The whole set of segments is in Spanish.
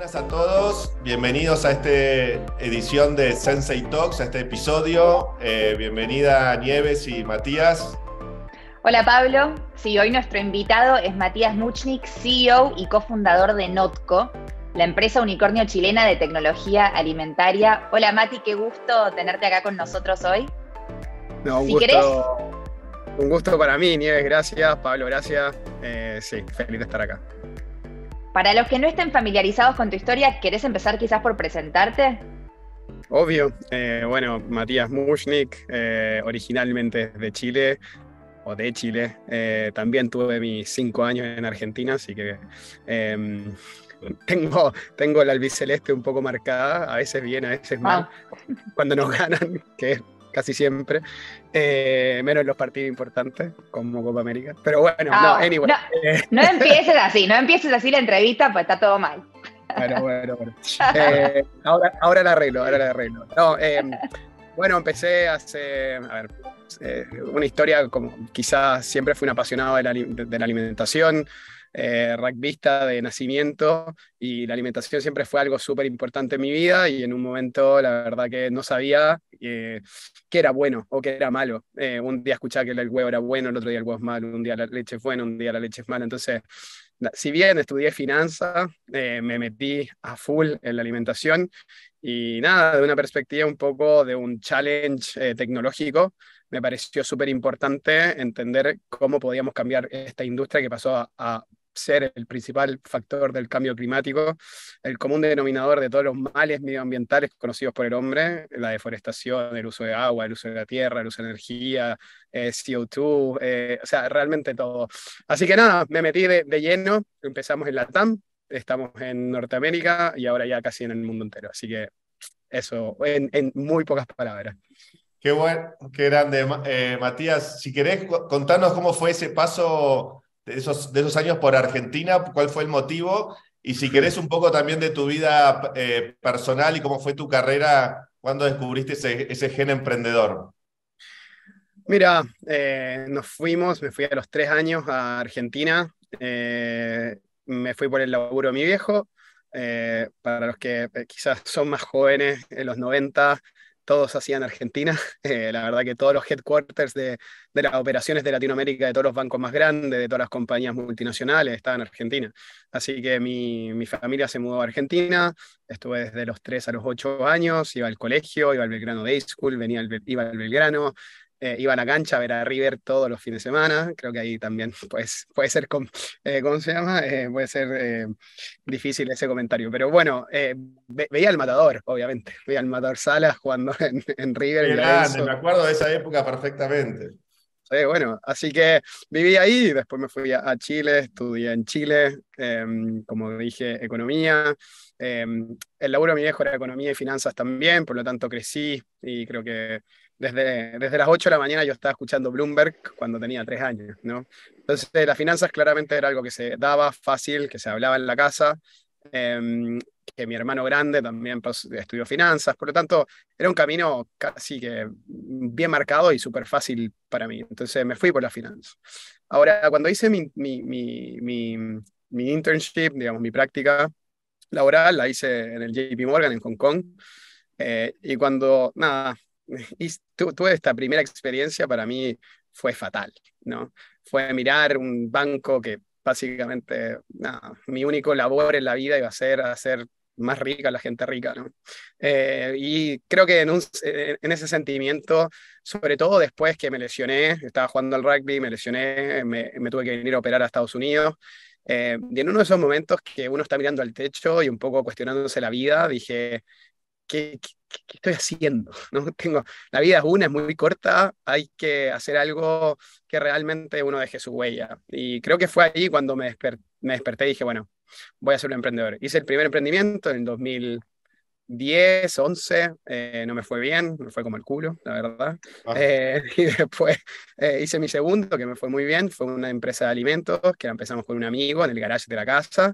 buenas a todos. Bienvenidos a esta edición de Sensei Talks, a este episodio. Eh, bienvenida Nieves y Matías. Hola Pablo. Sí, hoy nuestro invitado es Matías Muchnik, CEO y cofundador de Notco, la empresa unicornio chilena de tecnología alimentaria. Hola Mati, qué gusto tenerte acá con nosotros hoy. un, gusto, para mí, Nieves, gracias. Pablo, gracias. Eh, sí, feliz de estar acá. Para los que no estén familiarizados con tu historia, ¿querés empezar quizás por presentarte? Obvio. Eh, bueno, Matías Mushnik, eh, originalmente de Chile, o de Chile. Eh, también tuve mis cinco años en Argentina, así que em, tengo, tengo la albiceleste un poco marcada, a veces bien, a veces mal, cuando nos ganan, que es casi siempre, eh, menos los partidos importantes, como Copa América. Pero bueno, no, anyway. Eh. No, empieces así, no empieces así la entrevista, pues está todo mal. Bueno, bueno, eh, ahora, ahora la arreglo, ahora la arreglo. No, bueno, empecé hace, a ver, una historia como quizás siempre fui un apasionado de la, de la alimentación eh, rugbyista de nacimiento y la alimentación siempre fue algo súper importante en mi vida y en un momento la verdad que no sabía eh, qué era bueno o qué era malo. Eh, un día escuchaba que el huevo era bueno, el otro día el huevo es malo, un día la leche es buena, un día la leche es mala. Entonces, si bien estudié finanzas, eh, me metí a full en la alimentación y nada, de una perspectiva un poco de un challenge tecnológico me pareció súper importante entender cómo podíamos cambiar esta industria que pasó a, a, ser el principal factor del cambio climático, el común denominador de todos los males medioambientales conocidos por el hombre, la deforestación, el uso de agua, el uso de la tierra, el uso de energía, eh, CO2, eh, o sea, realmente todo. Así que nada, me metí de, lleno, empezamos en la TAM, estamos en Norteamérica y ahora ya casi en el mundo entero. Así que eso, en, muy pocas palabras. Qué bueno, qué grande, eh, Matías. Si querés, contarnos cómo fue ese paso de esos, años por Argentina, cuál fue el motivo y si querés un poco también de tu vida eh, personal y cómo fue tu carrera cuando descubriste ese, gen emprendedor. Mira, eh, nos fuimos, me fui a los tres años a Argentina, eh, me fui por el laburo de mi viejo, para los que quizás son más jóvenes, en los 90 todos hacían Argentina. Eh, la verdad que todos los headquarters de, de, las operaciones de Latinoamérica, de todos los bancos más grandes, de todas las compañías multinacionales, estaban en Argentina. Así que mi, mi familia se mudó a Argentina. Estuve desde los 3 a los 8 años, iba al colegio, iba al Belgrano Day School, venía al, iba al Belgrano, eh, iban a cancha a ver a River todos los fines de semana. Creo que ahí también pues, puede ser, eh, ¿cómo se llama? Eh, puede ser eh, difícil ese comentario. Pero bueno, veía al matador, obviamente. Veía al matador Salas jugando en, River. me acuerdo de esa época perfectamente. bueno, así que viví ahí, después me fui a, Chile, estudié en Chile, em, como dije, economía. Em, el laburo de mi viejo era economía y finanzas también, por lo tanto crecí y creo que desde, desde las 8 de la mañana yo estaba escuchando Bloomberg cuando tenía 3 años, ¿no? Entonces las finanzas claramente era algo que se daba fácil, que se hablaba en la casa, em, que mi hermano grande también estudió finanzas, por lo tanto era un camino casi que bien marcado y súper fácil para mí, entonces me fui por las finanzas. Ahora, cuando hice mi, mi, mi, mi internship, digamos, mi práctica laboral, la hice en el JP Morgan en Hong Kong, eh, y cuando, nada, y tuve esta primera experiencia, para mí fue fatal, ¿no? Fue mirar un banco que básicamente, mi único labor en la vida iba a ser hacer más rica a la gente rica, ¿no? Eh, y creo que eh, en, ese sentimiento, sobre todo después que me lesioné, estaba jugando al rugby, me lesioné, me, tuve que venir a operar a Estados Unidos, eh, y en uno de esos momentos que uno está mirando al techo y un poco cuestionándose la vida, dije, ¿qué, estoy haciendo? ¿No? Tengo, la vida es una, es muy corta, hay que hacer algo que realmente uno deje su huella. Y creo que fue ahí cuando me, me desperté y dije, bueno, voy a ser un emprendedor. Hice el primer emprendimiento en el 2000. 10, 11, eh, no me fue bien, no fue como el culo, la verdad. Ah. Eh, y después eh, hice mi segundo, que me fue muy bien, fue una empresa de alimentos, que empezamos con un amigo en el garaje de la casa,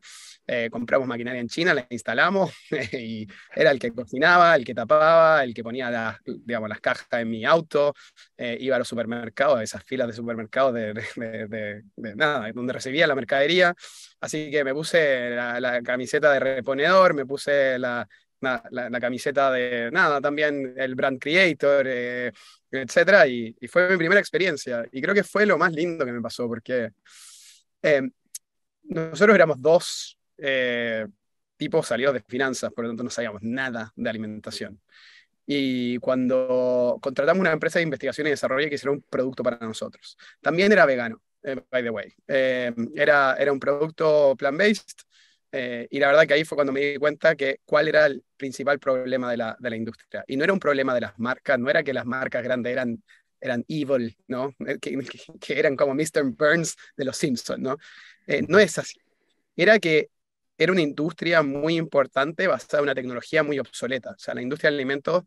compramos maquinaria en China, la instalamos, y era el que cocinaba, el que tapaba, el que ponía las, digamos, las cajas en mi auto, iba a los supermercados, a esas filas de supermercados de, nada, donde recibía la mercadería, así que me puse la, la camiseta de reponedor, me puse la la, camiseta de nada, también el brand creator, eh, etcétera, y, fue mi primera experiencia. Y creo que fue lo más lindo que me pasó, porque eh, nosotros éramos dos eh, tipos salidos de finanzas, por lo tanto no sabíamos nada de alimentación. Y cuando contratamos una empresa de investigación y desarrollo que hiciera un producto para nosotros, también era vegano, eh, by the way. era, era un producto plant-based eh, y la verdad que ahí fue cuando me di cuenta que cuál era el principal problema de la, de la industria. Y no era un problema de las marcas, no era que las marcas grandes eran eran evil, ¿no? Eh, que, eran como Mr. Burns de los Simpsons, ¿no? Eh, no es así. Era que era una industria muy importante basada en una tecnología muy obsoleta. O sea, la industria de alimentos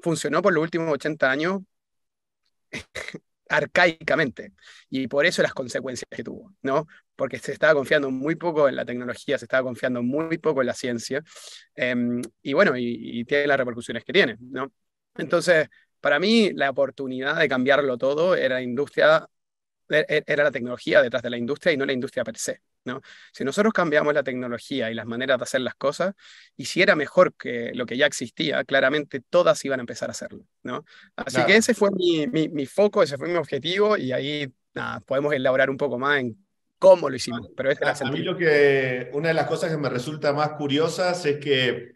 funcionó por los últimos 80 años arcaicamente. Y por eso las consecuencias que tuvo, ¿no? Porque se estaba confiando muy poco en la tecnología, se estaba confiando muy poco en la ciencia, em, y bueno, y, y, tiene las repercusiones que tiene, ¿no? Entonces, para mí, la oportunidad de cambiarlo todo era industria, e, e, era la tecnología detrás de la industria y no la industria per se, si nosotros cambiamos la tecnología y las maneras de hacer las cosas, y si era mejor que lo que ya existía, claramente todas iban a empezar a hacerlo, Así que ese fue mi, foco, ese fue mi objetivo, y ahí podemos elaborar un poco más en cómo lo hicimos. Pero es a, mí que, una de las cosas que me resulta más curiosas es que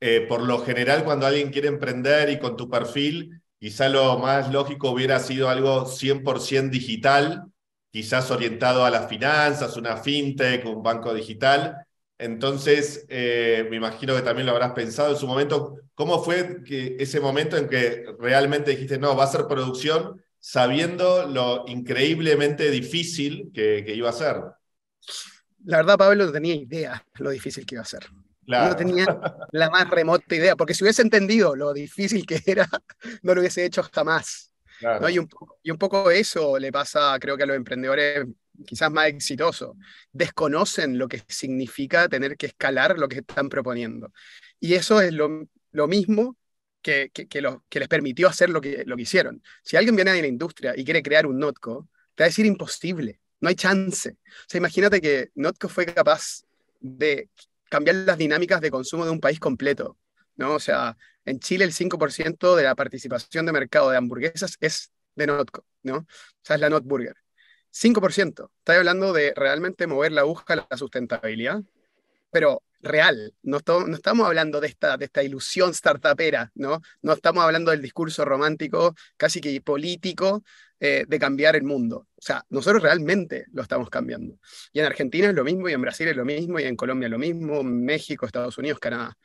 eh, por lo general cuando alguien quiere emprender y con tu perfil, quizá lo más lógico hubiera sido algo 100% digital, quizás orientado a las finanzas, una fintech, un banco digital. Entonces, eh, me imagino que también lo habrás pensado en su momento. ¿Cómo fue ese momento en que realmente dijiste, no, va a ser producción, sabiendo lo increíblemente difícil que, iba a ser? La verdad, Pablo, no tenía idea lo difícil que iba a ser. No tenía la más remota idea, porque si hubiese entendido lo difícil que era, no lo hubiese hecho jamás. Y, un poco, eso le pasa, creo que a los emprendedores quizás más exitosos, desconocen lo que significa tener que escalar lo que están proponiendo. Y eso es lo, mismo que, lo, que, les permitió hacer lo que, lo que hicieron. Si alguien viene de la industria y quiere crear un Notco, te va a decir imposible, no hay chance. O sea, imagínate que Notco fue capaz de cambiar las dinámicas de consumo de un país completo ¿no? O sea, en Chile el 5% de la participación de mercado de hamburguesas es de Notco, ¿no? O sea, es la Notburger. 5%. Estoy hablando de realmente mover la aguja a la sustentabilidad, pero real. No, estamos, hablando de esta, de esta ilusión startupera, ¿no? No estamos hablando del discurso romántico, casi que político, eh, de cambiar el mundo. O sea, nosotros realmente lo estamos cambiando. Y en Argentina es lo mismo, y en Brasil es lo mismo, y en Colombia lo mismo, México, Estados Unidos, Canadá.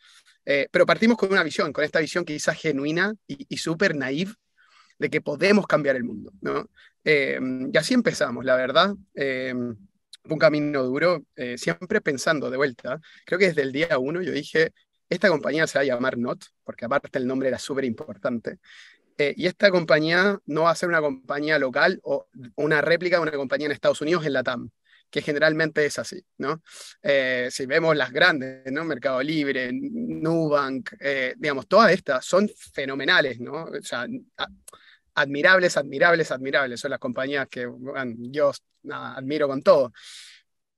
Eh, pero partimos con una visión, con esta visión quizás genuina y, súper naive de que podemos cambiar el mundo. ¿no? Eh, y así empezamos, la verdad. Eh, un camino duro, siempre pensando de vuelta. Creo que desde el día uno yo dije, esta compañía se va a llamar NOT, porque aparte el nombre era súper importante. y esta compañía no va a ser una compañía local o una réplica de una compañía en Estados Unidos, en la TAM que generalmente es así, ¿no? Eh, si vemos las grandes, ¿no? Mercado Libre, Nubank, eh, digamos, todas estas son fenomenales, ¿no? O sea, admirables, admirables, admirables. Son las compañías que yo admiro con todo.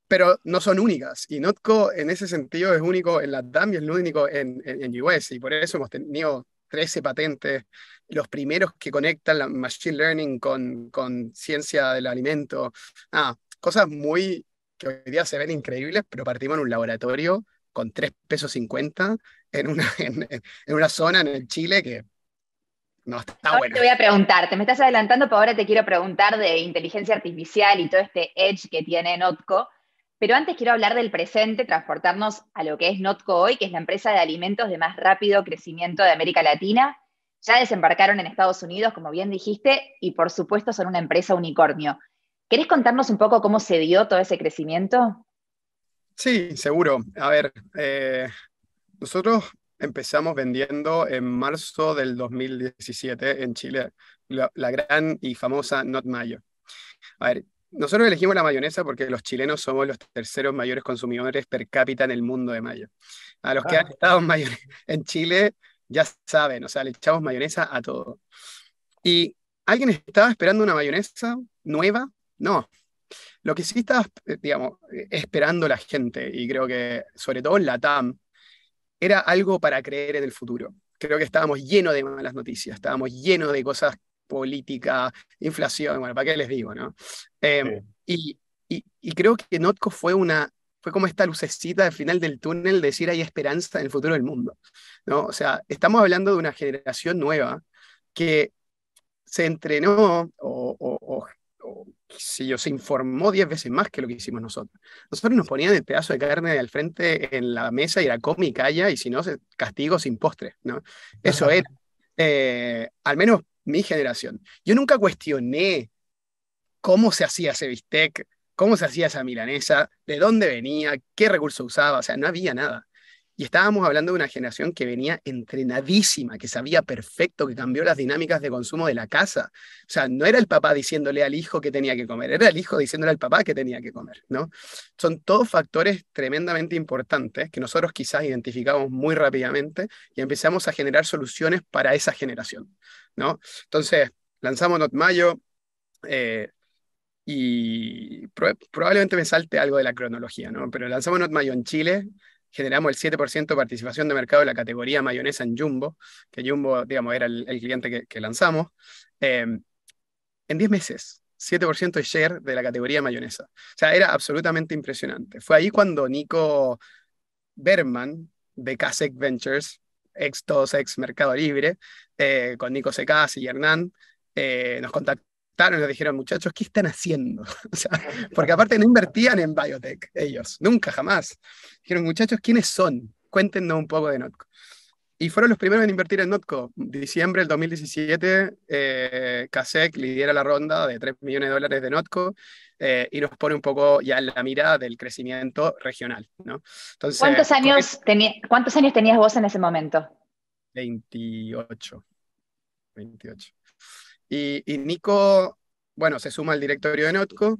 Pero no son únicas. Y Notco en ese sentido es único en la DAM es lo único en, US. Y por eso hemos tenido 13 patentes, los primeros que conectan la machine learning con, con ciencia del alimento. Ah, cosas muy que hoy día se ven increíbles, pero partimos en un laboratorio con 3 pesos 50 en una, en, una zona en el Chile que no está bueno Te voy a preguntar, te me estás adelantando, pero ahora te quiero preguntar de inteligencia artificial y todo este edge que tiene Notco. Pero antes quiero hablar del presente, transportarnos a lo que es Notco hoy, que es la empresa de alimentos de más rápido crecimiento de América Latina. Ya desembarcaron en Estados Unidos, como bien dijiste, y por supuesto son una empresa unicornio. ¿Querés contarnos un poco cómo se dio todo ese crecimiento? Sí, seguro. A ver, eh, nosotros empezamos vendiendo en marzo del 2017 en Chile, la, gran y famosa Not Mayo. A ver, nosotros elegimos la mayonesa porque los chilenos somos los terceros mayores consumidores per cápita en el mundo de mayo. A los que han estado en, en Chile ya saben, o sea, le echamos mayonesa a todo. Y alguien estaba esperando una mayonesa nueva, no, lo que sí está, eh, digamos, eh, esperando la gente, y creo que sobre todo en la TAM, era algo para creer en el futuro. Creo que estábamos llenos de malas noticias, estábamos llenos de cosas políticas, inflación, bueno, ¿para qué les digo, no? Em, y, creo que Notco fue una, fue como esta lucecita al final del túnel de decir hay esperanza en el futuro del mundo, ¿no? O sea, estamos hablando de una generación nueva que se entrenó o, o si yo, se informó diez veces más que lo que hicimos nosotros. Nosotros nos ponían el pedazo de carne al frente en la mesa y era come y calla, y si no, castigo sin postre, ¿no? Eso es eh, al menos mi generación. Yo nunca cuestioné cómo se hacía ese bistec, cómo se hacía esa milanesa, de dónde venía, qué recurso usaba, o sea, no había nada. Y estábamos hablando de una generación que venía entrenadísima, que sabía perfecto, que cambió las dinámicas de consumo de la casa. O sea, no era el papá diciéndole al hijo que tenía que comer, era el hijo diciéndole al papá que tenía que comer, ¿no? Son todos factores tremendamente importantes que nosotros quizás identificamos muy rápidamente y empezamos a generar soluciones para esa generación, ¿no? Entonces, lanzamos NotMayo Mayo eh, y probablemente me salte algo de la cronología, ¿no? Pero lanzamos NotMayo en Chile generamos el 7% de participación de mercado de la categoría mayonesa en Jumbo, que Jumbo, digamos, era el, cliente que, lanzamos, em, en 10 meses. 7% de share de la categoría mayonesa. O sea, era absolutamente impresionante. Fue ahí cuando Nico Berman, de Kasek e Ventures, ex todos ex Mercado Libre, eh, con Nico Secas y Hernán, eh, nos contactó y dijeron, muchachos, ¿qué están haciendo? o sea, porque aparte no invertían en biotech ellos, nunca, jamás. Dijeron, muchachos, ¿quiénes son? Cuéntenos un poco de Notco. Y fueron los primeros en invertir en Notco. Diciembre del 2017, eh, lidera la ronda de 3 millones de dólares de Notco eh, y nos pone un poco ya en la mira del crecimiento regional. ¿no? Entonces, ¿Cuántos, años ¿Cuántos años tenías vos en ese momento? 28. 28. Y, Nico, bueno, se suma al directorio de Notco.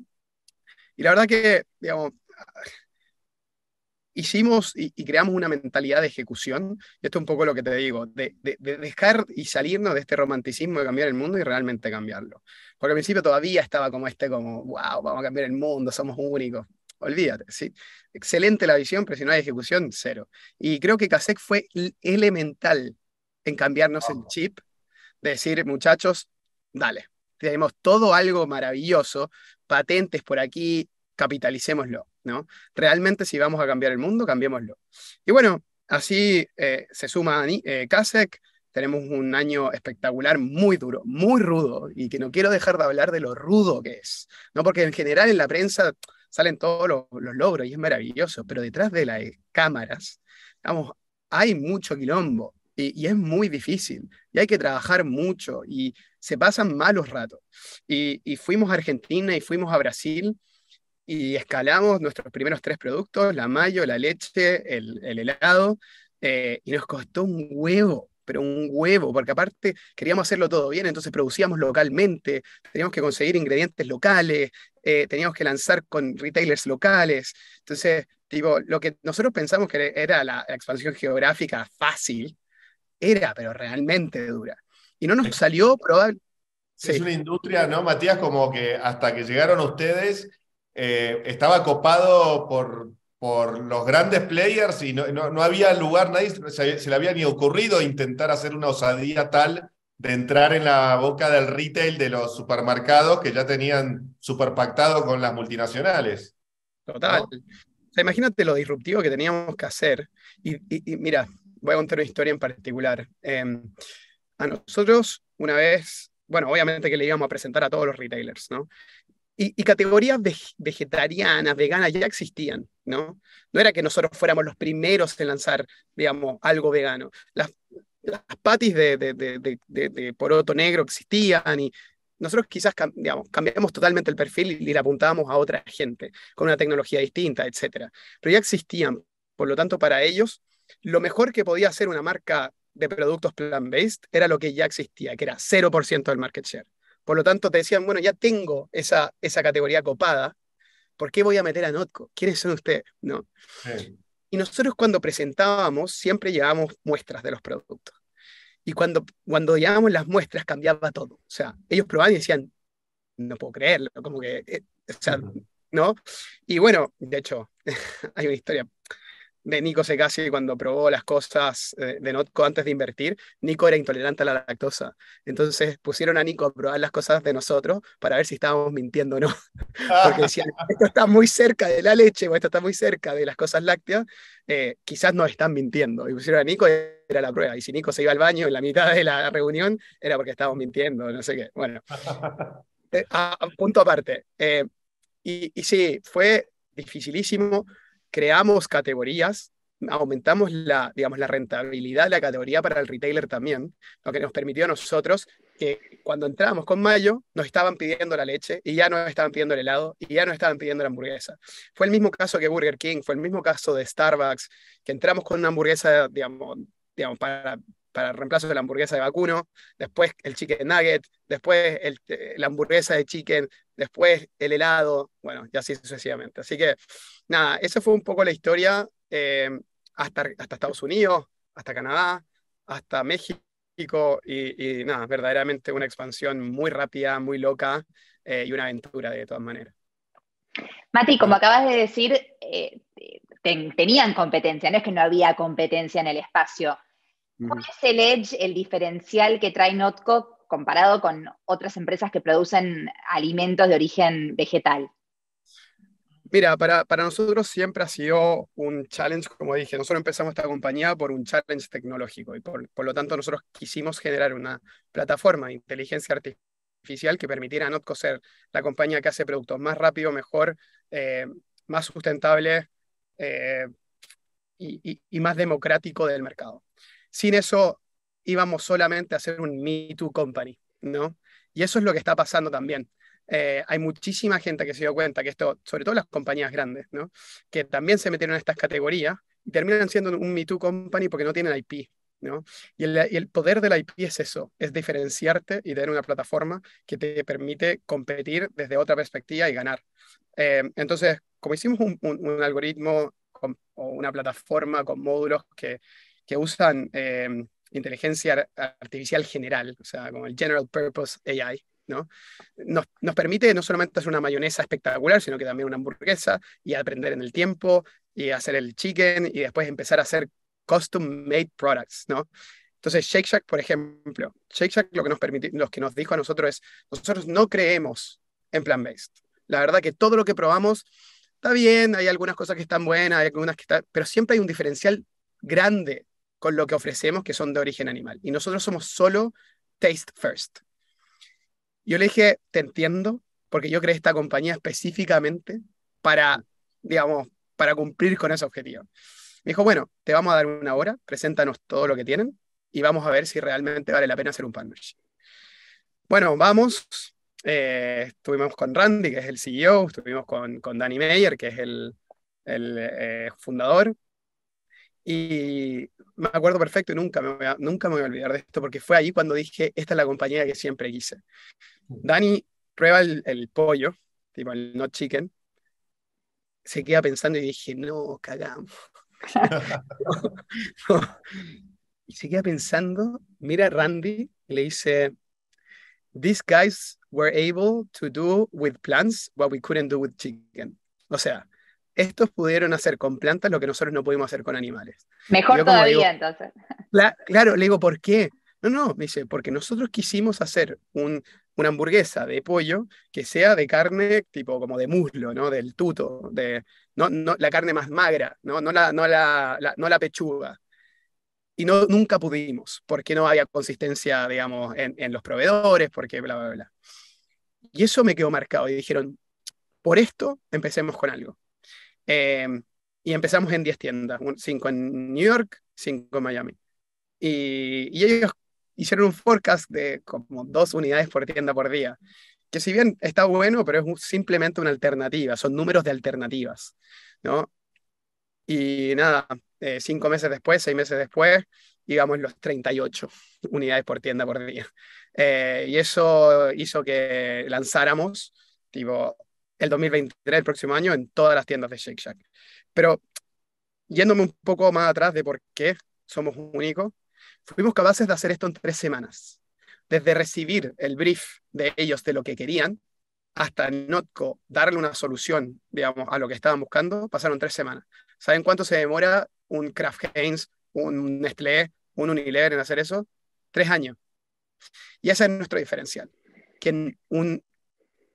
Y la verdad que, digamos, hicimos y, creamos una mentalidad de ejecución, y esto es un poco lo que te digo, de, dejar y salirnos de este romanticismo de cambiar el mundo y realmente cambiarlo. Porque al principio todavía estaba como este, como, wow, vamos a cambiar el mundo, somos únicos. Olvídate, ¿sí? Excelente la visión, pero si no hay ejecución, cero. Y creo que Kasek fue elemental en cambiarnos el chip, de decir, muchachos, dale, tenemos todo algo maravilloso, patentes por aquí, capitalicémoslo, ¿no? Realmente si vamos a cambiar el mundo, cambiémoslo. Y bueno, así eh, se suma eh, Kasek, tenemos un año espectacular, muy duro, muy rudo, y que no quiero dejar de hablar de lo rudo que es, ¿no? Porque en general en la prensa salen todos los, los logros y es maravilloso, pero detrás de las cámaras, vamos, hay mucho quilombo, y, es muy difícil y hay que trabajar mucho y se pasan malos ratos. Y, fuimos a Argentina y fuimos a Brasil y escalamos nuestros primeros tres productos, la mayo, la leche, el, helado, eh, y nos costó un huevo, pero un huevo, porque aparte queríamos hacerlo todo bien, entonces producíamos localmente, teníamos que conseguir ingredientes locales, eh, teníamos que lanzar con retailers locales, entonces, digo lo que nosotros pensamos que era la, la expansión geográfica fácil, era, pero realmente dura. Y no nos salió probable. Es una industria, ¿no, Matías? Como que hasta que llegaron ustedes, eh, estaba copado por, por los grandes players y no, había lugar, nadie se, le había ni ocurrido intentar hacer una osadía tal de entrar en la boca del retail de los supermercados que ya tenían superpactado con las multinacionales. Total. imagínate lo disruptivo que teníamos que hacer. Y, y mira, voy a contar una historia en particular. Eh, a nosotros, una vez, bueno, obviamente que le íbamos a presentar a todos los retailers, ¿no? Y, categorías vegetarianas, veganas, ya existían, ¿no? No era que nosotros fuéramos los primeros en lanzar, digamos, algo vegano. Las, las patis de, de, poroto negro existían y nosotros quizás digamos, cambiamos totalmente el perfil y, y le apuntábamos a otra gente con una tecnología distinta, etc. Pero ya existían, por lo tanto para ellos lo mejor que podía hacer una marca de productos plant-based era lo que ya existía, que era 0% del market share. Por lo tanto, te decían, bueno, ya tengo esa, esa categoría copada, ¿por qué voy a meter a Notco? ¿Quiénes son ustedes? ¿No? Y nosotros cuando presentábamos siempre llevábamos muestras de los productos. Y cuando, cuando llevábamos las muestras cambiaba todo. O sea, ellos probaban y decían, no puedo creerlo, como que, eh, o sea, ¿no? Y bueno, de hecho, hay una historia de Nico y cuando probó las cosas eh, de Notco antes de invertir, Nico era intolerante a la lactosa. Entonces pusieron a Nico a probar las cosas de nosotros para ver si estábamos mintiendo o no. Porque decían, esto está muy cerca de la leche o esto está muy cerca de las cosas lácteas, eh, quizás nos están mintiendo. Y pusieron a Nico era la prueba. Y si Nico se iba al baño en la mitad de la reunión, era porque estábamos mintiendo, no sé qué. Bueno, eh, ah, punto aparte. y, y sí, fue dificilísimo creamos categorías, aumentamos la, digamos, la rentabilidad de la categoría para el retailer también, lo que nos permitió a nosotros que cuando entrábamos con Mayo nos estaban pidiendo la leche y ya no estaban pidiendo el helado y ya no estaban pidiendo la hamburguesa. Fue el mismo caso que Burger King, fue el mismo caso de Starbucks, que entramos con una hamburguesa, digamos, digamos para, para reemplazo de la hamburguesa de vacuno, después el chicken nugget, después el, eh, la hamburguesa de chicken, después el helado, bueno, y así sucesivamente. Así que nada, esa fue un poco la historia eh, hasta, Estados Unidos, hasta Canadá, hasta México. Y, nada, verdaderamente una expansión muy rápida, muy loca eh, y una aventura de todas maneras. Mati, como acabas de decir, eh, tenían competencia, no es que no había competencia en el espacio. ¿Cuál es el edge, el diferencial que trae Notco comparado con otras empresas que producen alimentos de origen vegetal? Mira, para, nosotros siempre ha sido un challenge, como dije, nosotros empezamos esta compañía por un challenge tecnológico y por, lo tanto nosotros quisimos generar una plataforma de inteligencia artificial que permitiera a Notco ser la compañía que hace productos más rápido, mejor, eh, más sustentable eh, y, y más democrático del mercado. Sin eso íbamos solamente a ser un Me Too Company, ¿no? Y eso es lo que está pasando también. Eh, hay muchísima gente que se dio cuenta que esto, sobre todo las compañías grandes, ¿no? que también se metieron en estas categorías y terminan siendo un Me Too Company porque no tienen IP. ¿no? Y, el, y el poder del IP es eso, es diferenciarte y tener una plataforma que te permite competir desde otra perspectiva y ganar. Eh, entonces, como hicimos un, algoritmo o una plataforma con módulos que, usan eh, inteligencia artificial general, o sea, como el General Purpose AI, ¿no? Nos, permite no solamente hacer una mayonesa espectacular, sino que también una hamburguesa y aprender en el tiempo y hacer el chicken y después empezar a hacer custom made products, ¿no? Entonces Shake Shack, por ejemplo, Shake Shack lo que nos que nos dijo a nosotros es, nosotros no creemos en plant-based. La verdad que todo lo que probamos está bien, hay algunas cosas que están buenas, hay algunas que están, pero siempre hay un diferencial grande con lo que ofrecemos que son de origen animal. Y nosotros somos solo taste first. Yo le dije, te entiendo, porque yo creé esta compañía específicamente para, digamos, para cumplir con ese objetivo. Me dijo, bueno, te vamos a dar una hora, preséntanos todo lo que tienen y vamos a ver si realmente vale la pena hacer un partnership. Bueno, vamos. Eh, estuvimos con Randy, que es el CEO, estuvimos con, Danny Meyer, que es el, el eh, fundador, y me acuerdo perfecto y nunca me, voy a, nunca me voy a olvidar de esto, porque fue ahí cuando dije, esta es la compañía que siempre quise. Mm. Dani prueba el, pollo, tipo el no chicken, se queda pensando y dije, no, cagamos. Y se queda pensando, mira a Randy le dice, these guys were able to do with plants what we couldn't do with chicken. O sea, estos pudieron hacer con plantas lo que nosotros no pudimos hacer con animales. Mejor todavía, entonces. claro, le digo, ¿por qué? No, no, me dice, porque nosotros quisimos hacer un, una hamburguesa de pollo que sea de carne tipo como de muslo, ¿no? Del tuto, de no, no la carne más magra, ¿no? No la, no la, no la pechuga. Y no, nunca pudimos, porque no había consistencia, digamos, en los proveedores, porque bla, bla, bla. Y eso me quedó marcado y dijeron, por esto empecemos con algo. Em, y empezamos en 10 tiendas, 5 en New York, 5 en Miami. Y, ellos hicieron un forecast de como dos unidades por tienda por día, que si bien está bueno, pero es simplemente una alternativa, son números de alternativas, ¿no? Y nada, eh, cinco meses después, seis meses después, íbamos los 38 unidades por tienda por día. Eh, y eso hizo que lanzáramos, tipo, el 2023, el próximo año, en todas las tiendas de Shake Shack. Pero yéndome un poco más atrás de por qué somos únicos, fuimos capaces de hacer esto en tres semanas. Desde recibir el brief de ellos de lo que querían hasta Notco darle una solución, digamos, a lo que estaban buscando, pasaron tres semanas. ¿Saben cuánto se demora un Kraft Heinz, un Nestlé, un Unilever en hacer eso? Tres años. Y ese es nuestro diferencial, que un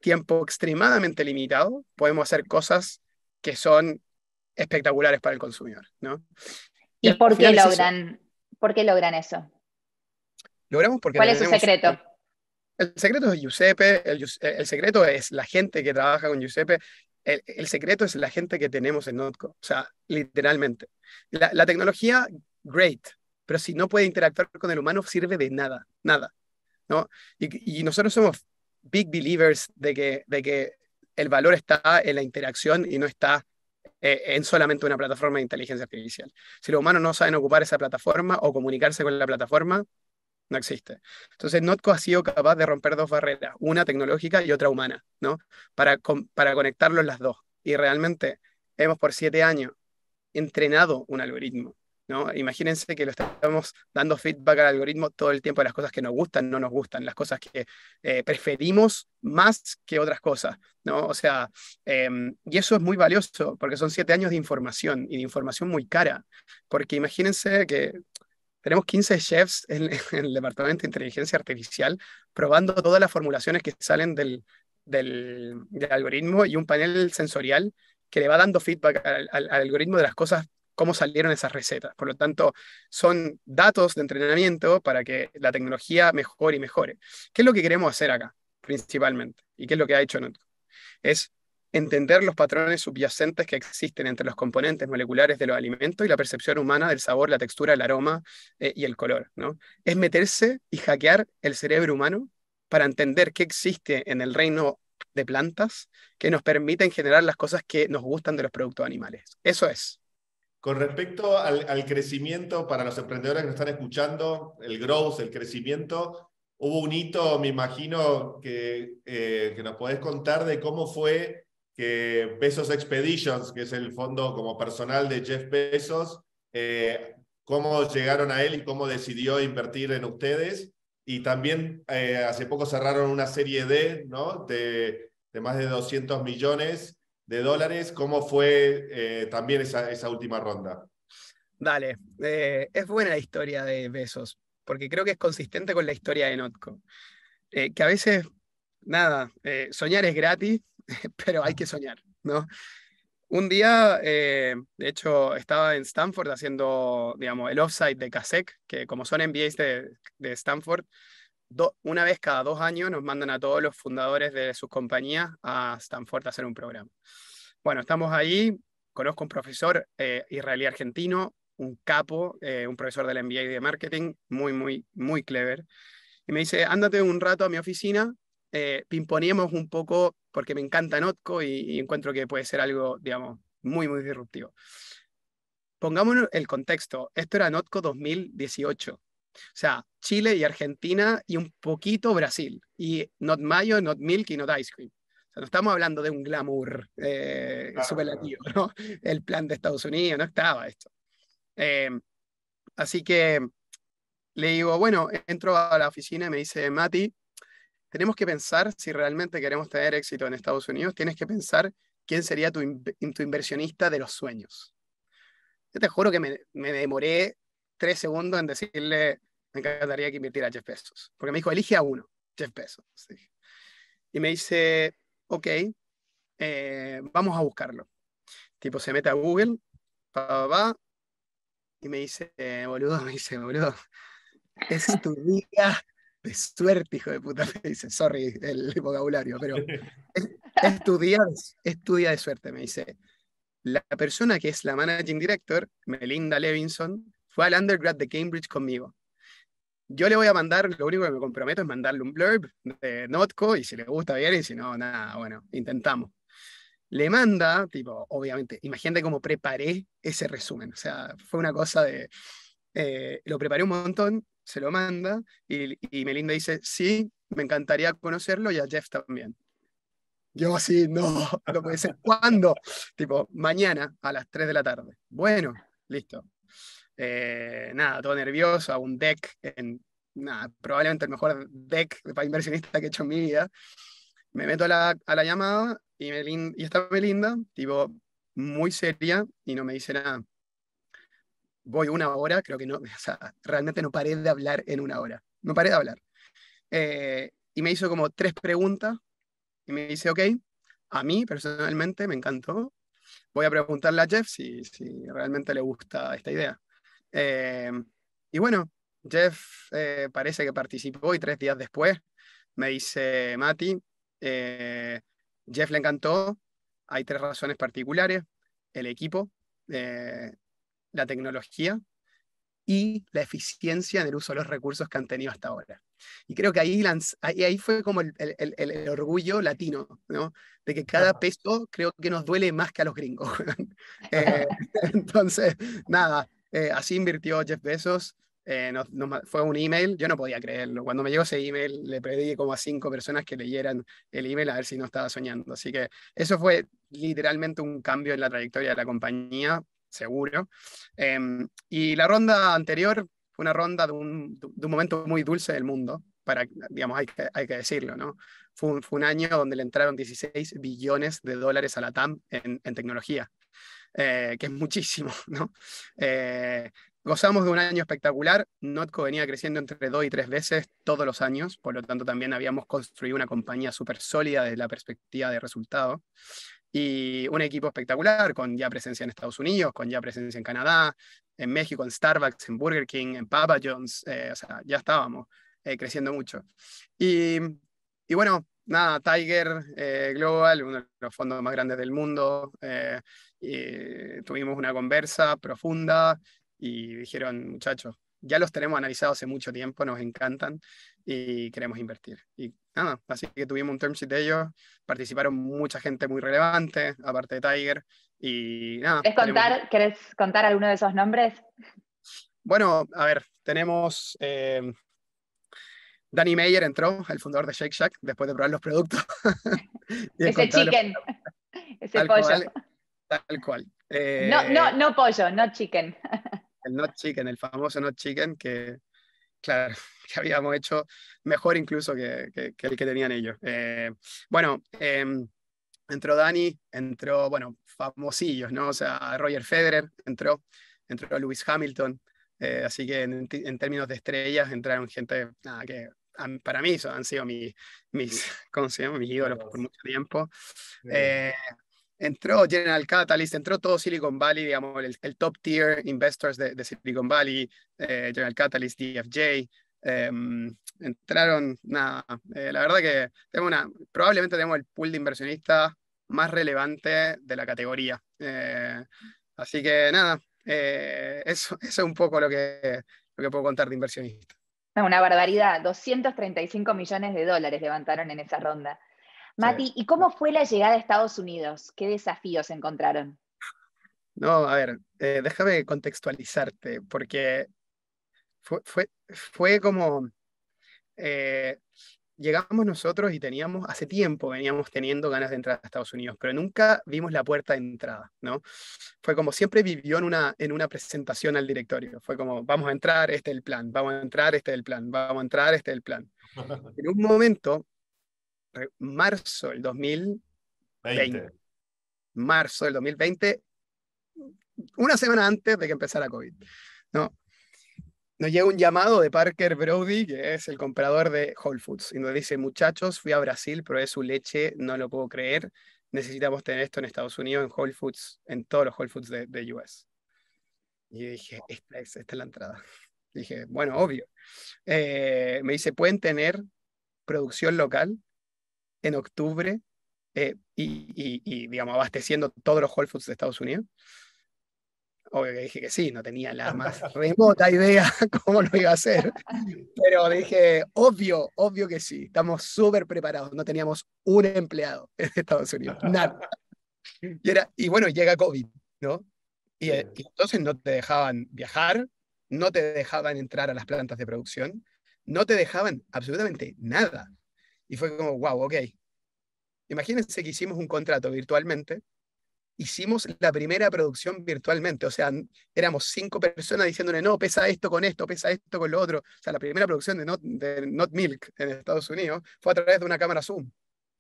tiempo extremadamente limitado, podemos hacer cosas que son espectaculares para el consumidor. ¿no? ¿Y, por, qué logran, eso. por qué logran eso? Logramos porque ¿Cuál es su secreto? El secreto es Giuseppe, el, eh, el, secreto es la gente que trabaja con Giuseppe, el, el, secreto es la gente que tenemos en Notco, o sea, literalmente. La, tecnología, great, pero si no puede interactuar con el humano, sirve de nada, nada. ¿no? y nosotros somos big believers de que, de que el valor está en la interacción y no está eh, en solamente una plataforma de inteligencia artificial. Si los humanos no saben ocupar esa plataforma o comunicarse con la plataforma, no existe. Entonces, Notco ha sido capaz de romper dos barreras, una tecnológica y otra humana, ¿no? Para, para conectarlos las dos. Y realmente hemos por siete años entrenado un algoritmo Imagínense que lo estamos dando feedback al algoritmo todo el tiempo de las cosas que nos gustan, no nos gustan, las cosas que eh, preferimos más que otras cosas, ¿no? O sea, em, y eso es muy valioso porque son siete años de información y de información muy cara, porque imagínense que tenemos 15 chefs en, el departamento de inteligencia artificial probando todas las formulaciones que salen del, algoritmo y un panel sensorial que le va dando feedback al, algoritmo de las cosas cómo salieron esas recetas. Por lo tanto, son datos de entrenamiento para que la tecnología mejore y mejore. ¿Qué es lo que queremos hacer acá, principalmente? ¿Y qué es lo que ha hecho Nutco? Es entender los patrones subyacentes que existen entre los componentes moleculares de los alimentos y la percepción humana del sabor, la textura, el aroma eh, y el color. ¿no? Es meterse y hackear el cerebro humano para entender qué existe en el reino de plantas que nos permiten generar las cosas que nos gustan de los productos animales. Eso es. Con respecto al, crecimiento, para los emprendedores que nos están escuchando, el growth, el crecimiento, hubo un hito, me imagino, que, eh, nos podés contar de cómo fue que Pesos Expeditions, que es el fondo como personal de Jeff Bezos, eh, cómo llegaron a él y cómo decidió invertir en ustedes. Y también eh, hace poco cerraron una serie De, de más de 200 millones de dólares. ¿Cómo fue eh, también esa, última ronda? Dale, eh, es buena la historia de Besos, porque creo que es consistente con la historia de Notco. Eh, que a veces, nada, soñar es gratis, pero hay que soñar, ¿no? Un día, de hecho, estaba en Stanford haciendo, digamos, el offsite de CASEC, que como son MBAs de, de Stanford, una vez cada dos años nos mandan a todos los fundadores de sus compañías a Stanford a hacer un programa. Bueno, estamos ahí, conozco un profesor eh, israelí argentino, un capo, eh, un profesor del MBA de marketing, muy, muy, muy clever. Y me dice, ándate un rato a mi oficina, eh, un poco, porque me encanta Notco y, y, encuentro que puede ser algo, digamos, muy, muy disruptivo. Pongámonos el contexto. Esto era Notco 2018. O sea, Chile y Argentina y un poquito Brasil. Y not mayo, not milk y not ice cream. O sea, no estamos hablando de un glamour eh, superlativo, ¿no? El plan de Estados Unidos, no estaba esto. Eh, así que le digo, bueno, entro a la oficina y me dice, Mati, tenemos que pensar si realmente queremos tener éxito en Estados Unidos, tienes que pensar quién sería tu, inversionista de los sueños. Yo te juro que me, me demoré tres segundos en decirle, me encantaría que invirtiera a Jeff Bezos. Porque me dijo, elige a uno, Jeff Bezos. Y me dice, ok, eh, vamos a buscarlo. Tipo, se mete a Google, va y me dice, boludo, me dice, boludo, es tu día de suerte, hijo de puta, me dice, sorry el vocabulario, pero es, es, tu día, es tu día de suerte, me dice. La persona que es la managing director, Melinda Levinson, fue al undergrad de Cambridge conmigo. Yo le voy a mandar, lo único que me comprometo es mandarle un blurb de Notco y si le gusta bien y si no, nada, bueno, intentamos. Le manda, tipo, obviamente, imagínate cómo preparé ese resumen. O sea, fue una cosa de, eh, lo preparé un montón, se lo manda y, y Melinda dice, sí, me encantaría conocerlo y a Jeff también. Yo así, no, no puede ser. ¿Cuándo? tipo, mañana a las 3 de la tarde. Bueno, listo. Eh, nada, todo nervioso, a un deck, en, nada, probablemente el mejor deck para inversionista que he hecho en mi vida. Me meto a la, llamada y, me y está Melinda, tipo, muy seria y no me dice nada. Voy una hora, creo que no, o sea, realmente no paré de hablar en una hora, no paré de hablar. Eh, y me hizo como tres preguntas y me dice, ok, a mí personalmente me encantó, voy a preguntarle a Jeff si, si realmente le gusta esta idea. Eh, y bueno, Jeff eh, parece que participó y tres días después me dice, Mati, eh, Jeff le encantó, hay tres razones particulares, el equipo, la tecnología y la eficiencia en el uso de los recursos que han tenido hasta ahora. Y creo que ahí, ahí, fue como el, orgullo latino, ¿no? De que cada peso creo que nos duele más que a los gringos. entonces, nada, eh, así invirtió Jeff Bezos. Eh, fue un email, yo no podía creerlo. Cuando me llegó ese email, le pedí como a cinco personas que leyeran el email a ver si no estaba soñando. Así que eso fue literalmente un cambio en la trayectoria de la compañía, seguro. Em, y la ronda anterior fue una ronda de un, momento muy dulce del mundo, para, digamos, hay que, decirlo, ¿no? Fue un, año donde le entraron 16 billones de dólares a la TAM en tecnología. Eh, que es muchísimo, ¿no? Eh, gozamos de un año espectacular, Notco venía creciendo entre dos y tres veces todos los años, por lo tanto también habíamos construido una compañía súper sólida desde la perspectiva de resultado y un equipo espectacular con ya presencia en Estados Unidos, con ya presencia en Canadá, en México, en Starbucks, en Burger King, en Papa John's, eh, o sea, ya estábamos creciendo mucho. Y, bueno, nada, Tiger Global, uno de los fondos más grandes del mundo, eh, tuvimos una conversa profunda y dijeron, muchachos, ya los tenemos analizados hace mucho tiempo, nos encantan y queremos invertir. Y nada, así que tuvimos un term sheet de ellos, participaron mucha gente muy relevante, aparte de Tiger, y nada. ¿Querés contar, contar alguno de esos nombres? Bueno, a ver, tenemos... Eh, Danny Meyer entró, el fundador de Shake Shack, después de probar los productos. Ese chicken, ese pollo. Tal cual. no, no, eh, no pollo, no chicken. El not chicken, el famoso no chicken que, claro, que habíamos hecho mejor incluso que, que, el que tenían ellos. Eh, bueno, em, entró Dani, entró, bueno, famosillos, ¿no? O sea, Roger Federer entró, entró Lewis Hamilton, eh, así que en, términos de estrellas entraron gente nada, que para mí han sido mis, ídolos por mucho tiempo entró General Catalyst, entró todo Silicon Valley, digamos, el, top tier investors de, de Silicon Valley, eh, General Catalyst, DFJ, em, entraron, nada, eh, la verdad que tenemos una, probablemente tenemos el pool de inversionistas más relevante de la categoría. Eh, así que nada, eso, eso, es un poco lo que, lo que puedo contar de inversionistas. Una barbaridad, 235 millones de dólares levantaron en esa ronda. Mati, ¿y cómo fue la llegada a Estados Unidos? ¿Qué desafíos encontraron? No, a ver, eh, déjame contextualizarte, porque fue, fue, como... Eh, llegamos nosotros y teníamos, hace tiempo veníamos teniendo ganas de entrar a Estados Unidos, pero nunca vimos la puerta de entrada, ¿no? Fue como siempre vivió en una, en una presentación al directorio, fue como, vamos a entrar, este es el plan, vamos a entrar, este es el plan, vamos a entrar, este es el plan. en un momento eh, marzo del 2020. Marzo del 2020, una semana antes de que empezara COVID. ¿no? Nos llega un llamado de Parker Brody, que es el comprador de Whole Foods, y nos dice, muchachos, fui a Brasil, probé su leche, no lo puedo creer, necesitamos tener esto en Estados Unidos, en Whole Foods, en todos los Whole Foods de, de US. Y dije, esta es, esta la entrada. Dije, bueno, obvio. Eh, me dice, ¿pueden tener producción local? en octubre eh, y, digamos, abasteciendo todos los Whole Foods de Estados Unidos? Obvio que dije que sí, no tenía la más remota idea cómo lo iba a hacer, pero dije, obvio, obvio que sí, estamos súper preparados, no teníamos un empleado en Estados Unidos, nada. Y, bueno, llega COVID, ¿no? Y, eh, y, entonces no te dejaban viajar, no te dejaban entrar a las plantas de producción, no te dejaban absolutamente nada. Y fue como, wow, ok. Imagínense que hicimos un contrato virtualmente, hicimos la primera producción virtualmente, o sea, éramos cinco personas diciéndole, no, pesa esto con esto, pesa esto con lo otro. O sea, la primera producción de Not, Milk en Estados Unidos fue a través de una cámara Zoom.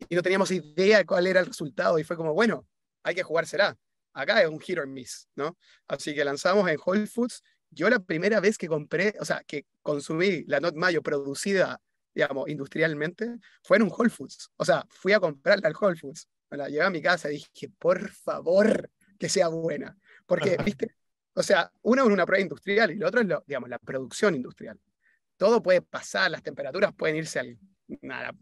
Y no teníamos idea cuál era el resultado y fue como, bueno, hay que jugársela. Acá es un hit or miss, ¿no? Así que lanzamos en Whole Foods. Yo la primera vez que compré, o sea, que consumí la Not Mayo producida digamos, industrialmente, fue en un Whole Foods. O sea, fui a comprarla al Whole Foods. la llevé a mi casa y dije, por favor, que sea buena. Porque, viste, o sea, uno es una prueba industrial y la otro es, lo, digamos, la producción industrial. Todo puede pasar, las temperaturas pueden irse a,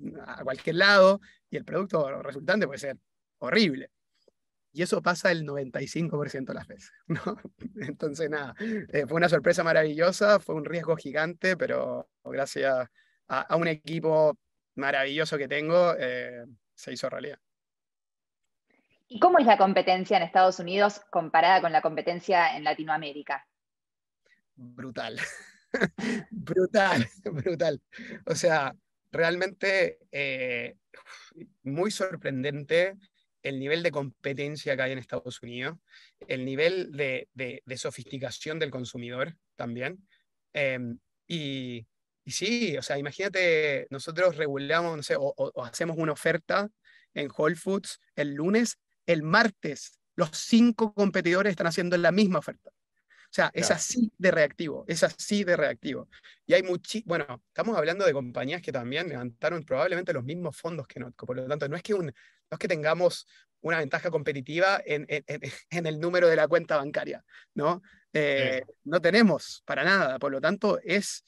cualquier lado y el producto resultante puede ser horrible. Y eso pasa el 95% de las veces. Entonces, nada, eh, fue una sorpresa maravillosa, fue un riesgo gigante, pero gracias a a, un equipo maravilloso que tengo, eh, se hizo realidad. ¿Y cómo es la competencia en Estados Unidos comparada con la competencia en Latinoamérica? Brutal. brutal, brutal. O sea, realmente eh, muy sorprendente el nivel de competencia que hay en Estados Unidos, el nivel de, sofisticación del consumidor también. Em, y y sí, o sea, imagínate, nosotros regulamos, no sé, o, hacemos una oferta en Whole Foods el lunes, el martes, los cinco competidores están haciendo la misma oferta. O sea, es así de reactivo, es así de reactivo. Y hay muchi bueno, estamos hablando de compañías que también levantaron probablemente los mismos fondos que nosotros. por lo tanto, no es que, que tengamos una ventaja competitiva en, el número de la cuenta bancaria, ¿no? Eh, no tenemos para nada, por lo tanto, es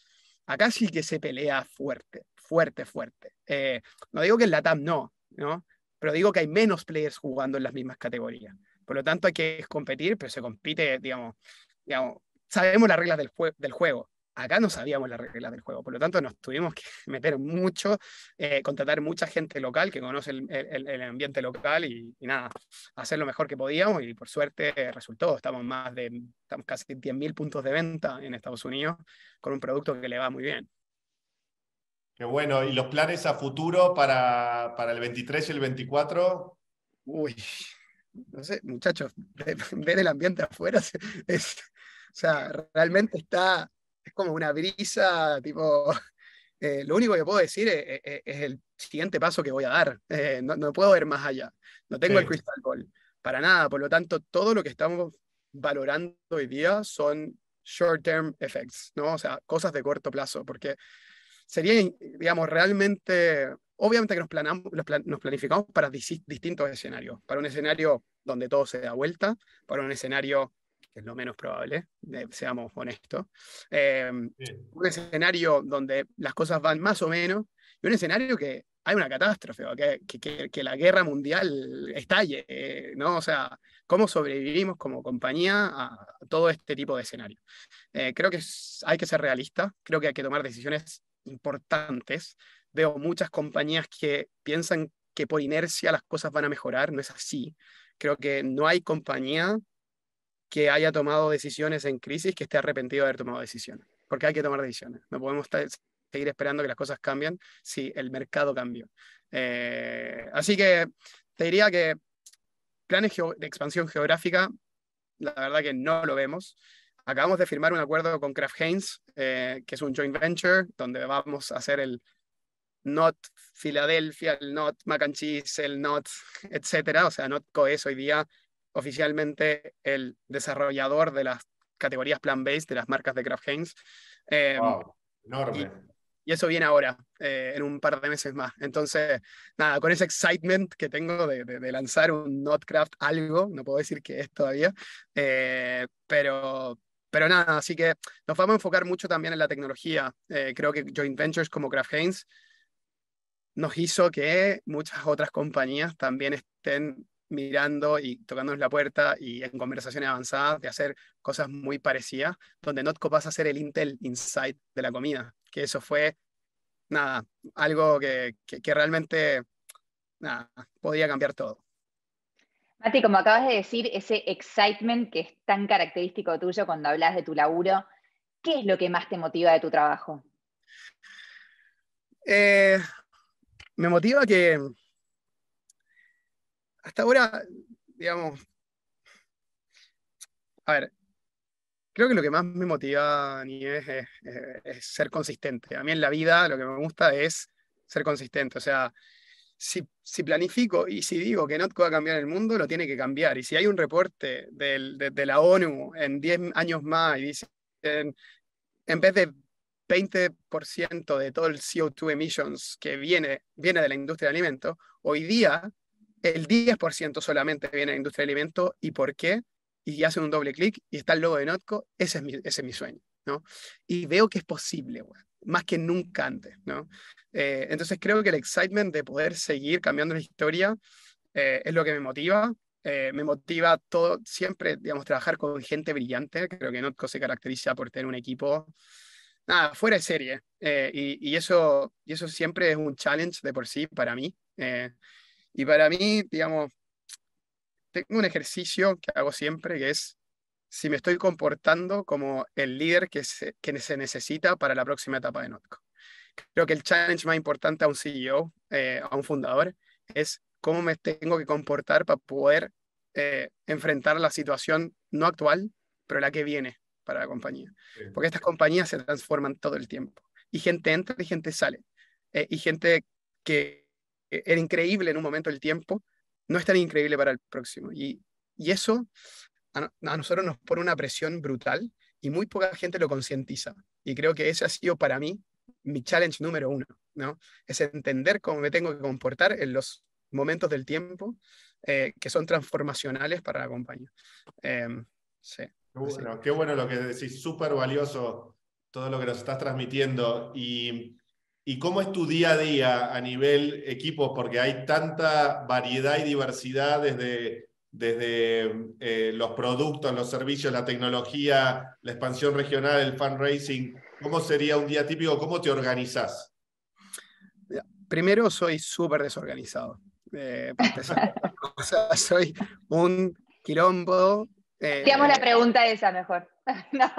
acá sí que se pelea fuerte, fuerte, fuerte. Eh, no digo que en la TAM no, ¿no? Pero digo que hay menos players jugando en las mismas categorías. Por lo tanto, hay que competir, pero se compite, digamos, digamos sabemos las reglas del juego. Acá no sabíamos las reglas del juego, por lo tanto nos tuvimos que meter mucho, eh, contratar mucha gente local que conoce el, ambiente local y, nada, hacer lo mejor que podíamos y por suerte resultó. Estamos más de, estamos casi 10.000 puntos de venta en Estados Unidos con un producto que le va muy bien. Qué bueno, ¿y los planes a futuro para, para el 23 y el 24? Uy, no sé, muchachos, ver el ambiente afuera o sea, realmente está es como una brisa, tipo, eh, lo único que puedo decir es, el siguiente paso que voy a dar, eh, no, puedo ver más allá, no tengo el crystal ball, para nada, por lo tanto, todo lo que estamos valorando hoy día son short-term effects, ¿no? O sea, cosas de corto plazo, porque serían digamos, realmente, obviamente que nos, planamos, nos planificamos para distintos escenarios, para un escenario donde todo se da vuelta, para un escenario que es lo menos probable, seamos honestos, em, un escenario donde las cosas van más o menos, y un escenario que hay una catástrofe, que, que, la guerra mundial estalle, eh, ¿no? O sea, ¿cómo sobrevivimos como compañía a todo este tipo de escenario? Eh, creo que hay que ser realista, creo que hay que tomar decisiones importantes. Veo muchas compañías que piensan que por inercia las cosas van a mejorar, no es así. Creo que no hay compañía que haya tomado decisiones en crisis que esté arrepentido de haber tomado decisiones, porque hay que tomar decisiones. No podemos seguir esperando que las cosas cambien si el mercado cambió. Eh, así que te diría que planes de expansión geográfica, la verdad que no lo vemos. Acabamos de firmar un acuerdo con Kraft Heinz, eh, que es un joint venture, donde vamos a hacer el not Philadelphia, el not mac el not, etcétera. O sea, not coes hoy día oficialmente el desarrollador de las categorías plan-based de las marcas de Kraft Heinz. Eh, enorme. Y, eso viene ahora, eh, en un par de meses más. Entonces, nada, con ese excitement que tengo de, lanzar un NotCraft algo, no puedo decir que es todavía, eh, pero, pero nada, así que nos vamos a enfocar mucho también en la tecnología. Eh, creo que joint ventures como Kraft Heinz nos hizo que muchas otras compañías también estén mirando y tocándonos la puerta y en conversaciones avanzadas de hacer cosas muy parecidas, donde Notco pasa a ser el Intel Insight de la comida, que eso fue, nada, algo que, realmente, nada, podía cambiar todo. Mati, como acabas de decir, ese excitement que es tan característico tuyo cuando hablas de tu laburo, ¿qué es lo que más te motiva de tu trabajo? Eh, me motiva que, hasta ahora, digamos, a ver, creo que lo que más me motiva, ni es, es, ser consistente. A mí en la vida lo que me gusta es ser consistente. O sea, si, si planifico y si digo que no va a cambiar el mundo, lo tiene que cambiar. Y si hay un reporte de, la ONU en 10 años más y dicen, en vez de 20% de todo el CO2 emissions que viene, viene de la industria de alimentos, hoy día el 10% solamente viene de la industria de alimentos y por qué, y hacen un doble clic y está el logo de Notco, ese es mi, es mi sueño, ¿no? Y veo que es posible, más que nunca antes, ¿no? Eh, entonces creo que el excitement de poder seguir cambiando la historia eh, es lo que me motiva. Eh, me motiva todo, siempre, digamos, trabajar con gente brillante. Creo que Notco se caracteriza por tener un equipo nada, fuera de serie. y, y, eso, y eso siempre es un challenge de por sí para mí. Eh, y para mí, digamos, tengo un ejercicio que hago siempre, que es si me estoy comportando como el líder que se, que se necesita para la próxima etapa de Notco. Creo que el challenge más importante a un CEO, eh, a un fundador, es cómo me tengo que comportar para poder eh, enfrentar la situación no actual, pero la que viene para la compañía. Porque estas compañías se transforman todo el tiempo. Y gente entra y gente sale. Eh, y gente que eh, era increíble en un momento el tiempo, no es tan increíble para el próximo. Y, eso a, nosotros nos pone una presión brutal y muy poca gente lo concientiza. Y creo que ese ha sido para mí mi challenge número uno, ¿no? Es entender cómo me tengo que comportar en los momentos del tiempo eh, que son transformacionales para la compañía. Em, sí. qué bueno lo que decís, súper valioso todo lo que nos estás transmitiendo. Y ¿Y cómo es tu día a día a nivel equipo? Porque hay tanta variedad y diversidad desde, desde eh, los productos, los servicios, la tecnología, la expansión regional, el fundraising. ¿Cómo sería un día típico? ¿Cómo te organizás? Primero, soy súper desorganizado. Eh, soy un quilombo. Eh, la pregunta esa mejor. no,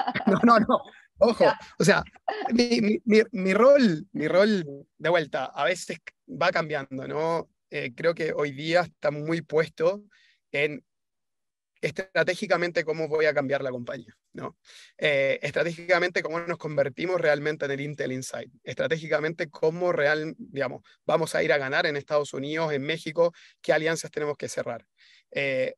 no, no. Ojo, o sea, mi, rol, mi rol de vuelta a veces va cambiando, ¿no? Eh, creo que hoy día está muy puesto en estratégicamente cómo voy a cambiar la compañía, ¿no? Eh, estratégicamente cómo nos convertimos realmente en el Intel Insight, estratégicamente cómo real, digamos, vamos a ir a ganar en Estados Unidos, en México, qué alianzas tenemos que cerrar. Eh,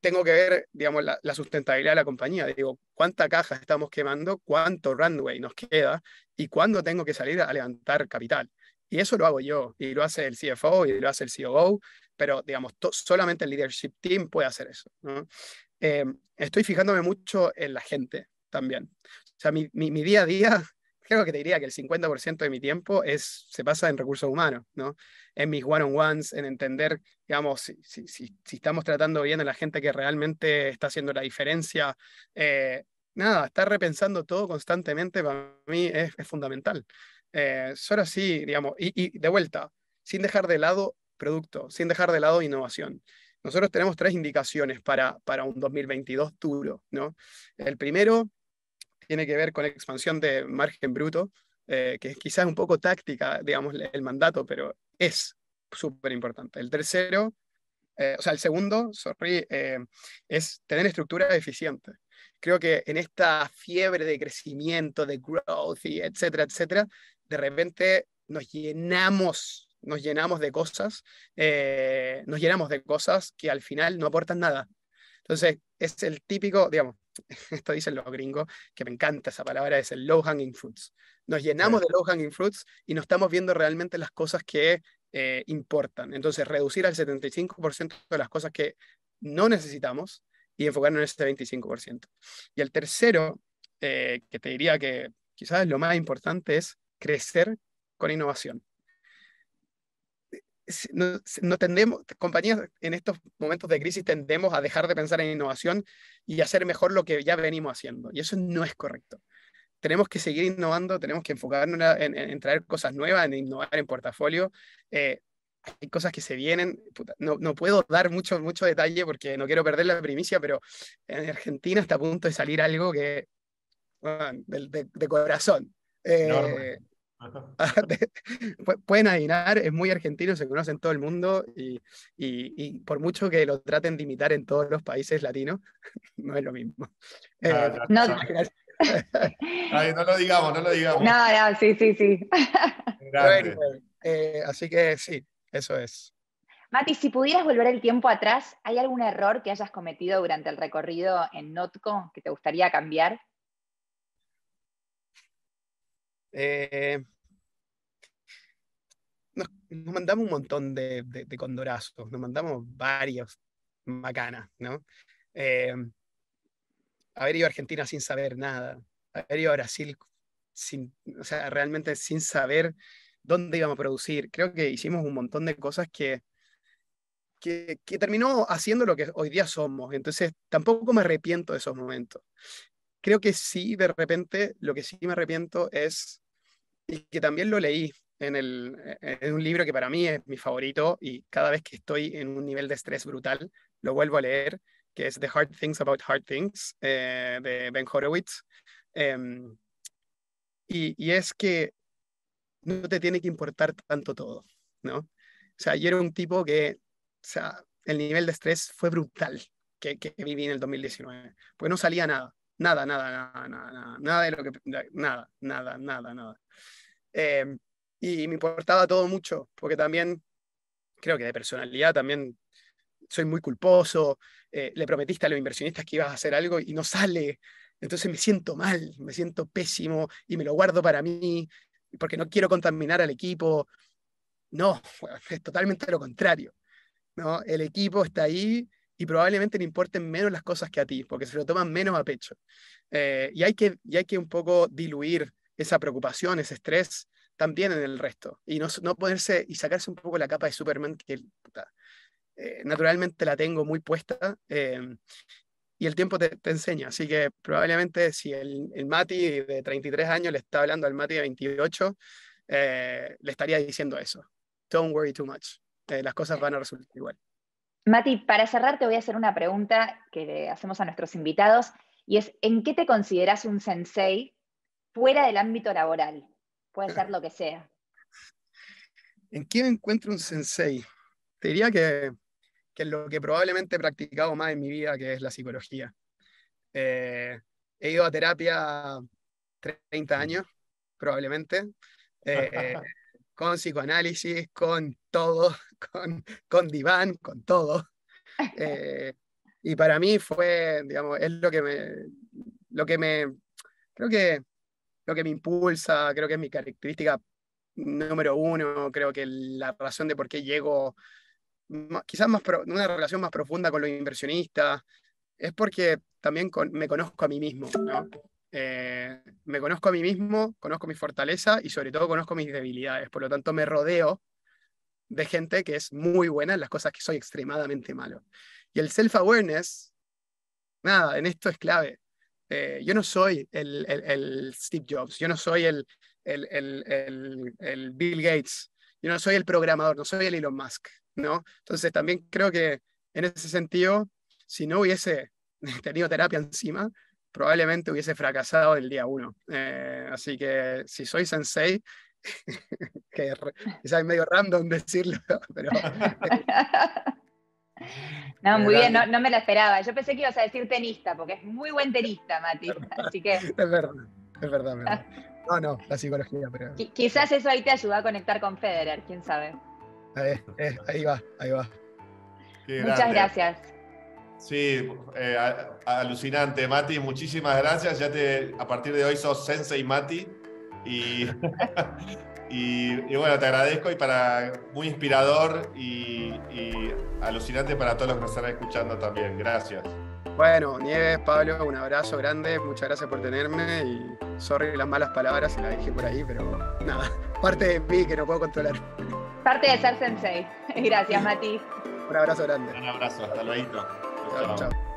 tengo que ver, digamos, la, sustentabilidad de la compañía. Digo, ¿cuánta caja estamos quemando? ¿Cuánto runway nos queda? ¿Y cuándo tengo que salir a levantar capital? Y eso lo hago yo, y lo hace el CFO, y lo hace el COO, pero, digamos, solamente el leadership team puede hacer eso. ¿no? Eh, estoy fijándome mucho en la gente también. O sea, mi, día a día, creo que te diría que el 50% de mi tiempo es, se pasa en recursos humanos, ¿no? en mis one-on-ones, en entender, digamos, si, estamos tratando bien a la gente que realmente está haciendo la diferencia. Eh, nada, estar repensando todo constantemente para mí es, fundamental. Eh, solo así, digamos, y, de vuelta, sin dejar de lado producto, sin dejar de lado innovación. Nosotros tenemos tres indicaciones para, para un 2022 duro, ¿no? El primero tiene que ver con expansión de margen bruto, eh, que quizás un poco táctica, digamos, el mandato, pero es súper importante. El tercero, eh, o sea, el segundo, sorry, eh, es tener estructura eficiente. Creo que en esta fiebre de crecimiento, de growth, y etcétera, etcétera, de repente nos llenamos, nos llenamos de cosas, eh, nos llenamos de cosas que al final no aportan nada. Entonces, es el típico, digamos, esto dicen los gringos, que me encanta esa palabra, es el low hanging fruits. Nos llenamos de low hanging fruits y no estamos viendo realmente las cosas que eh, importan. Entonces, reducir al 75% de las cosas que no necesitamos y enfocarnos en ese 25%. Y el tercero, eh, que te diría que quizás lo más importante, es crecer con innovación no, tendemos, compañías en estos momentos de crisis tendemos a dejar de pensar en innovación y hacer mejor lo que ya venimos haciendo. Y eso no es correcto. Tenemos que seguir innovando, tenemos que enfocarnos en, traer cosas nuevas, en innovar en portafolio. Eh, hay cosas que se vienen. no, puedo dar mucho, mucho detalle porque no quiero perder la primicia, pero en Argentina está a punto de salir algo que, de, corazón. Eh, Ah, pueden adivinar, es muy argentino, se conoce en todo el mundo y, por mucho que lo traten de imitar en todos los países latinos, no es lo mismo. Ah, eh, no, lo digamos, no lo digamos. No, no, sí, sí, sí. Eh, así que sí, eso es. Mati, si pudieras volver el tiempo atrás, ¿hay algún error que hayas cometido durante el recorrido en Notco que te gustaría cambiar? Eh, nos, mandamos un montón de, condorazos, nos mandamos varios macanas, ¿no? Eh, haber ido a Argentina sin saber nada, haber ido a Brasil sin, sea, realmente sin saber dónde íbamos a producir. Creo que hicimos un montón de cosas que, que, que, terminó haciendo lo que hoy día somos. Entonces, tampoco me arrepiento de esos momentos creo que sí, de repente, lo que sí me arrepiento es, y que también lo leí en, el, eh, un libro que para mí es mi favorito y cada vez que estoy en un nivel de estrés brutal, lo vuelvo a leer, que es The Hard Things About Hard Things, eh, de Ben Horowitz. Em, y, y, es que no te tiene que importar tanto todo, ¿no? O sea, yo era un tipo que, o sea, el nivel de estrés fue brutal que, que viví en el 2019, pues no salía nada. Nada, nada, nada, nada, nada de lo que. Nada, nada, nada, nada. Eh, y me importaba todo mucho, porque también creo que de personalidad también soy muy culposo. Eh, le prometiste a los inversionistas que ibas a hacer algo y no sale. Entonces me siento mal, me siento pésimo y me lo guardo para mí porque no quiero contaminar al equipo. No, es totalmente lo contrario. ¿no? El equipo está ahí y probablemente le importen menos las cosas que a ti, porque se lo toman menos a pecho. Eh, y, hay que, hay que un poco diluir esa preocupación, ese estrés también en el resto, y no, no ponerse y sacarse un poco la capa de Superman que eh, naturalmente la tengo muy puesta. Em, y el tiempo te, enseña. Así que probablemente si el, Mati de 33 años le está hablando al Mati de 28, eh, le estaría diciendo eso. Don't worry too much. las cosas van a resultar igual. Mati, para cerrar te voy a hacer una pregunta que le hacemos a nuestros invitados y es, ¿en qué te consideras un sensei fuera del ámbito laboral? Puede ser lo que sea. ¿En quién encuentro un sensei? Te diría que, que lo que probablemente he practicado más en mi vida, que es la psicología. Eh, he ido a terapia 30 años, probablemente. con psicoanálisis, con todo, con, diván, con todo. Eh, y para mí fue, digamos, es lo que me, lo que me, creo que, lo que me impulsa, creo que es mi característica número uno, creo que la razón de por qué llego, quizás más una relación más profunda con los inversionistas, es porque también me conozco a mí mismo, ¿no? Eh, me conozco a mí mismo, conozco mi fortaleza y sobre todo conozco mis debilidades. Por lo tanto, me rodeo de gente que es muy buena en las cosas que soy extremadamente malo. Y el self-awareness, nada, en esto es clave. Eh, yo no soy el, Steve Jobs, yo no soy el, Bill Gates, yo no soy el programador, no soy el Elon Musk, ¿no? Entonces también creo que en ese sentido, si no hubiese tenido terapia encima, probablemente hubiese fracasado el día uno. Eh, así que si soy sensei, que es medio random decirlo, pero... No, muy bien, no, me lo esperaba. Yo pensé que ibas a decir tenista, porque es muy buen tenista, Mati. Así que... Es verdad, es verdad, No, no, la psicología, pero... quizás eso ahí te ayuda a conectar con Federer, quién sabe. ahí, va, ahí va. Muchas gracias. Sí, eh, alucinante, Mati. Muchísimas gracias. Ya te, a partir de hoy sos Sensei Mati. Y, y, bueno, te agradezco y para muy inspirador y, alucinante para todos los que nos están escuchando también. Gracias. Bueno, Nieves, Pablo, un abrazo grande. Muchas gracias por tenerme y sorry las malas palabras, se las dije por ahí, pero nada, parte de mí que no puedo controlar. Parte de ser sensei. Gracias, Mati. Un abrazo grande. Un abrazo, hasta luego. ciao. ciao. ciao.